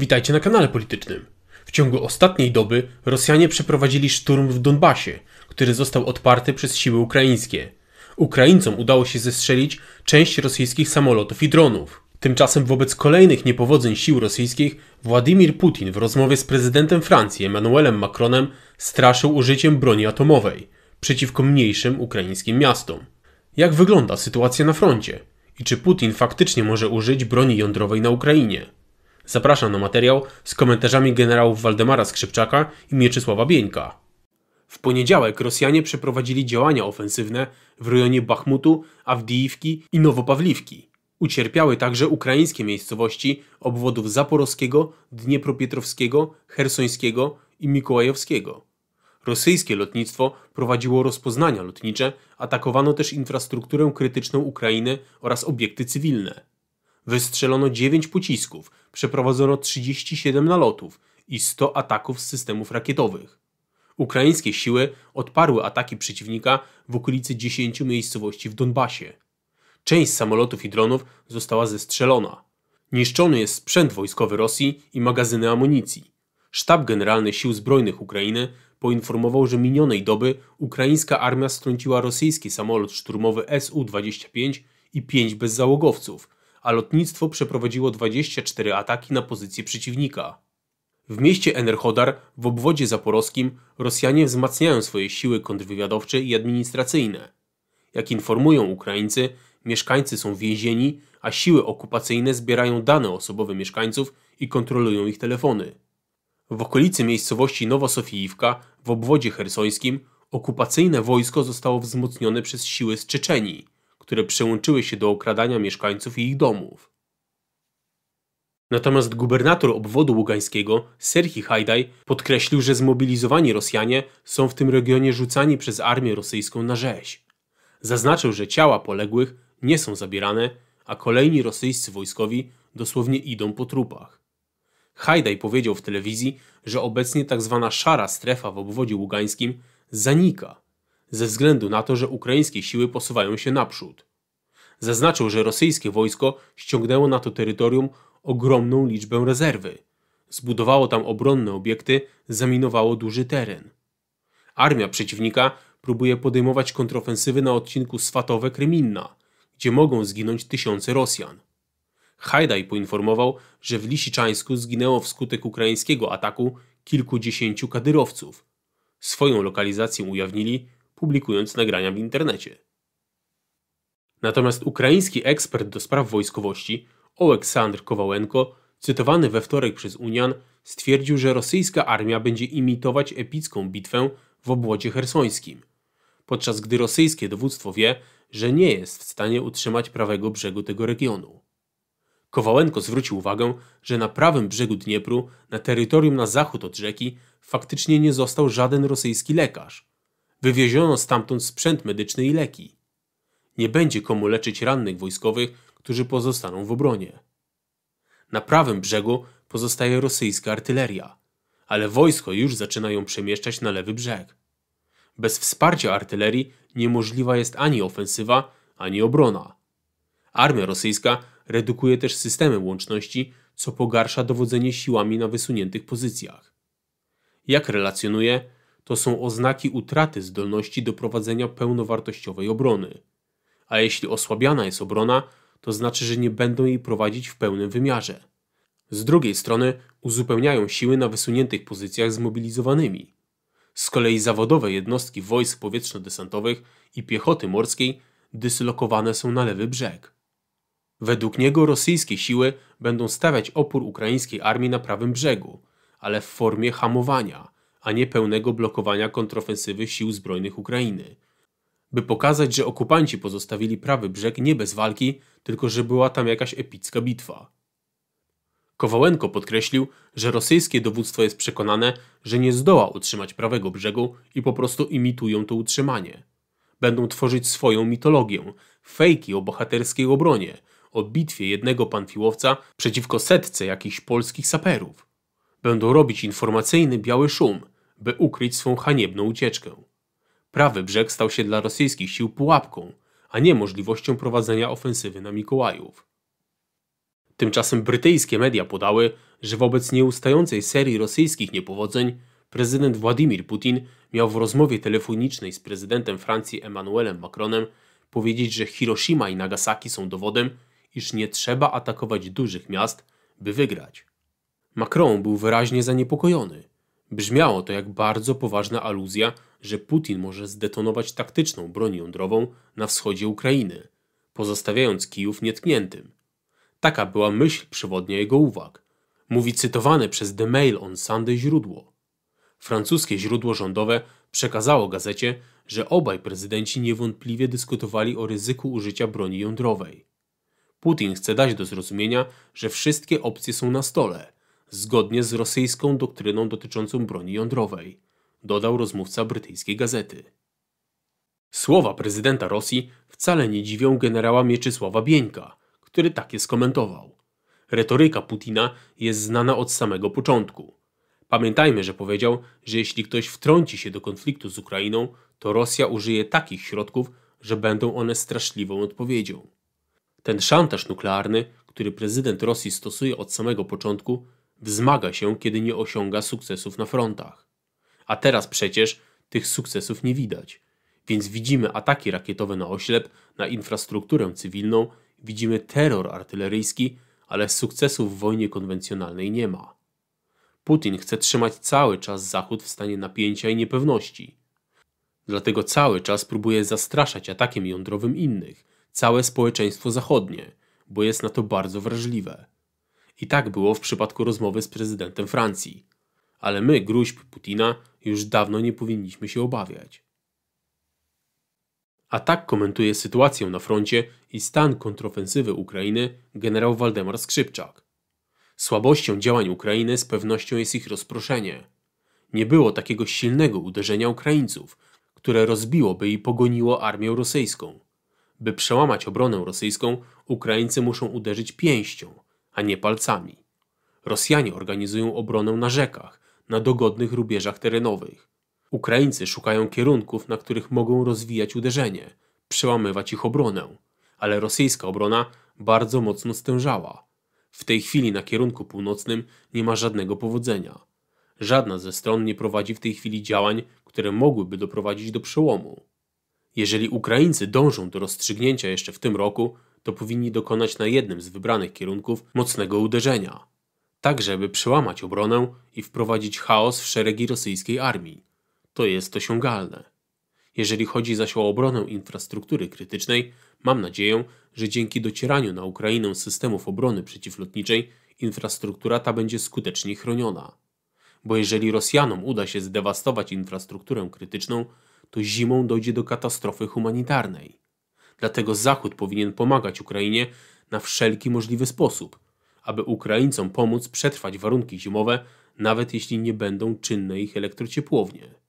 Witajcie na kanale politycznym. W ciągu ostatniej doby Rosjanie przeprowadzili szturm w Donbasie, który został odparty przez siły ukraińskie. Ukraińcom udało się zestrzelić część rosyjskich samolotów i dronów. Tymczasem wobec kolejnych niepowodzeń sił rosyjskich Władimir Putin w rozmowie z prezydentem Francji Emmanuelem Macronem straszył użyciem broni atomowej przeciwko mniejszym ukraińskim miastom. Jak wygląda sytuacja na froncie? I czy Putin faktycznie może użyć broni jądrowej na Ukrainie? Zapraszam na materiał z komentarzami generałów Waldemara Skrzypczaka i Mieczysława Bieńka. W poniedziałek Rosjanie przeprowadzili działania ofensywne w rejonie Bachmutu, Awdijiwki i Nowopawliwki. Ucierpiały także ukraińskie miejscowości obwodów Zaporowskiego, Dniepropietrowskiego, Hersońskiego i Mikołajowskiego. Rosyjskie lotnictwo prowadziło rozpoznania lotnicze, atakowano też infrastrukturę krytyczną Ukrainy oraz obiekty cywilne. Wystrzelono 9 pocisków, przeprowadzono 37 nalotów i 100 ataków z systemów rakietowych. Ukraińskie siły odparły ataki przeciwnika w okolicy 10 miejscowości w Donbasie. Część samolotów i dronów została zestrzelona. Niszczony jest sprzęt wojskowy Rosji i magazyny amunicji. Sztab Generalny Sił Zbrojnych Ukrainy poinformował, że minionej doby ukraińska armia strąciła rosyjski samolot szturmowy Su-25 i 5 bezzałogowców – a lotnictwo przeprowadziło 24 ataki na pozycję przeciwnika. W mieście Enerhodar w obwodzie zaporowskim Rosjanie wzmacniają swoje siły kontrwywiadowcze i administracyjne. Jak informują Ukraińcy, mieszkańcy są więzieni, a siły okupacyjne zbierają dane osobowe mieszkańców i kontrolują ich telefony. W okolicy miejscowości Nowa w obwodzie hersońskim okupacyjne wojsko zostało wzmocnione przez siły z Czeczenii – które przyłączyły się do okradania mieszkańców i ich domów. Natomiast gubernator obwodu ługańskiego, Serhii Hajdaj, podkreślił, że zmobilizowani Rosjanie są w tym regionie rzucani przez armię rosyjską na rzeź. Zaznaczył, że ciała poległych nie są zabierane, a kolejni rosyjscy wojskowi dosłownie idą po trupach. Hajdaj powiedział w telewizji, że obecnie tzw. Tak szara strefa w obwodzie ługańskim zanika, ze względu na to, że ukraińskie siły posuwają się naprzód. Zaznaczył, że rosyjskie wojsko ściągnęło na to terytorium ogromną liczbę rezerwy. Zbudowało tam obronne obiekty, zaminowało duży teren. Armia przeciwnika próbuje podejmować kontrofensywy na odcinku Swatowe-Kryminna, gdzie mogą zginąć tysiące Rosjan. Hajdaj poinformował, że w Lisiczańsku zginęło wskutek ukraińskiego ataku kilkudziesięciu kadyrowców. Swoją lokalizację ujawnili publikując nagrania w internecie. Natomiast ukraiński ekspert do spraw wojskowości Oleksandr Kowalenko, cytowany we wtorek przez Unian, stwierdził, że rosyjska armia będzie imitować epicką bitwę w obłodzie hersońskim, podczas gdy rosyjskie dowództwo wie, że nie jest w stanie utrzymać prawego brzegu tego regionu. Kowalenko zwrócił uwagę, że na prawym brzegu Dniepru, na terytorium na zachód od rzeki, faktycznie nie został żaden rosyjski lekarz, wywieziono stamtąd sprzęt medyczny i leki. Nie będzie komu leczyć rannych wojskowych, którzy pozostaną w obronie. Na prawym brzegu pozostaje rosyjska artyleria, ale wojsko już zaczyna ją przemieszczać na lewy brzeg. Bez wsparcia artylerii niemożliwa jest ani ofensywa, ani obrona. Armia rosyjska redukuje też systemy łączności, co pogarsza dowodzenie siłami na wysuniętych pozycjach. Jak relacjonuje, to są oznaki utraty zdolności do prowadzenia pełnowartościowej obrony. A jeśli osłabiana jest obrona, to znaczy, że nie będą jej prowadzić w pełnym wymiarze. Z drugiej strony uzupełniają siły na wysuniętych pozycjach zmobilizowanymi. Z kolei zawodowe jednostki wojsk powietrzno-desantowych i piechoty morskiej dyslokowane są na lewy brzeg. Według niego rosyjskie siły będą stawiać opór ukraińskiej armii na prawym brzegu, ale w formie hamowania – a nie pełnego blokowania kontrofensywy sił zbrojnych Ukrainy. By pokazać, że okupanci pozostawili prawy brzeg nie bez walki, tylko że była tam jakaś epicka bitwa. Kowalenko podkreślił, że rosyjskie dowództwo jest przekonane, że nie zdoła utrzymać prawego brzegu i po prostu imitują to utrzymanie. Będą tworzyć swoją mitologię, fejki o bohaterskiej obronie, o bitwie jednego panfiłowca przeciwko setce jakichś polskich saperów będą robić informacyjny biały szum, by ukryć swą haniebną ucieczkę. Prawy brzeg stał się dla rosyjskich sił pułapką, a nie możliwością prowadzenia ofensywy na Mikołajów. Tymczasem brytyjskie media podały, że wobec nieustającej serii rosyjskich niepowodzeń prezydent Władimir Putin miał w rozmowie telefonicznej z prezydentem Francji Emmanuelem Macronem powiedzieć, że Hiroshima i Nagasaki są dowodem, iż nie trzeba atakować dużych miast, by wygrać. Macron był wyraźnie zaniepokojony. Brzmiało to jak bardzo poważna aluzja, że Putin może zdetonować taktyczną broń jądrową na wschodzie Ukrainy, pozostawiając Kijów nietkniętym. Taka była myśl przewodnia jego uwag. Mówi cytowane przez The Mail on Sunday źródło. Francuskie źródło rządowe przekazało gazecie, że obaj prezydenci niewątpliwie dyskutowali o ryzyku użycia broni jądrowej. Putin chce dać do zrozumienia, że wszystkie opcje są na stole – zgodnie z rosyjską doktryną dotyczącą broni jądrowej, dodał rozmówca brytyjskiej gazety. Słowa prezydenta Rosji wcale nie dziwią generała Mieczysława Bieńka, który takie skomentował. Retoryka Putina jest znana od samego początku. Pamiętajmy, że powiedział, że jeśli ktoś wtrąci się do konfliktu z Ukrainą, to Rosja użyje takich środków, że będą one straszliwą odpowiedzią. Ten szantaż nuklearny, który prezydent Rosji stosuje od samego początku, wzmaga się, kiedy nie osiąga sukcesów na frontach. A teraz przecież tych sukcesów nie widać. Więc widzimy ataki rakietowe na oślep, na infrastrukturę cywilną, widzimy terror artyleryjski, ale sukcesów w wojnie konwencjonalnej nie ma. Putin chce trzymać cały czas Zachód w stanie napięcia i niepewności. Dlatego cały czas próbuje zastraszać atakiem jądrowym innych, całe społeczeństwo zachodnie, bo jest na to bardzo wrażliwe. I tak było w przypadku rozmowy z prezydentem Francji. Ale my, gruźb Putina, już dawno nie powinniśmy się obawiać. A tak komentuje sytuację na froncie i stan kontrofensywy Ukrainy generał Waldemar Skrzypczak. Słabością działań Ukrainy z pewnością jest ich rozproszenie. Nie było takiego silnego uderzenia Ukraińców, które rozbiłoby i pogoniło armię rosyjską. By przełamać obronę rosyjską, Ukraińcy muszą uderzyć pięścią, a nie palcami. Rosjanie organizują obronę na rzekach, na dogodnych rubieżach terenowych. Ukraińcy szukają kierunków, na których mogą rozwijać uderzenie, przełamywać ich obronę, ale rosyjska obrona bardzo mocno stężała. W tej chwili na kierunku północnym nie ma żadnego powodzenia. Żadna ze stron nie prowadzi w tej chwili działań, które mogłyby doprowadzić do przełomu. Jeżeli Ukraińcy dążą do rozstrzygnięcia jeszcze w tym roku, to powinni dokonać na jednym z wybranych kierunków mocnego uderzenia, tak żeby przełamać obronę i wprowadzić chaos w szeregi rosyjskiej armii. To jest osiągalne. Jeżeli chodzi zaś o obronę infrastruktury krytycznej, mam nadzieję, że dzięki docieraniu na Ukrainę systemów obrony przeciwlotniczej infrastruktura ta będzie skutecznie chroniona. Bo jeżeli Rosjanom uda się zdewastować infrastrukturę krytyczną, to zimą dojdzie do katastrofy humanitarnej. Dlatego Zachód powinien pomagać Ukrainie na wszelki możliwy sposób, aby Ukraińcom pomóc przetrwać warunki zimowe, nawet jeśli nie będą czynne ich elektrociepłownie.